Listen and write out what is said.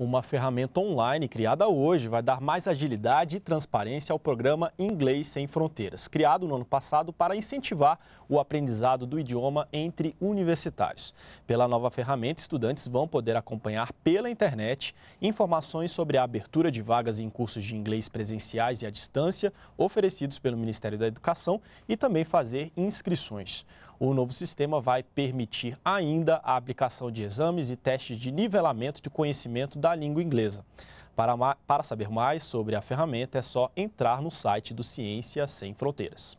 Uma ferramenta online criada hoje vai dar mais agilidade e transparência ao programa Inglês Sem Fronteiras, criado no ano passado para incentivar o aprendizado do idioma entre universitários. Pela nova ferramenta, estudantes vão poder acompanhar pela internet informações sobre a abertura de vagas em cursos de inglês presenciais e à distância oferecidos pelo Ministério da Educação e também fazer inscrições. O novo sistema vai permitir ainda a aplicação de exames e testes de nivelamento de conhecimento da língua inglesa. Para, para saber mais sobre a ferramenta, é só entrar no site do Ciência Sem Fronteiras.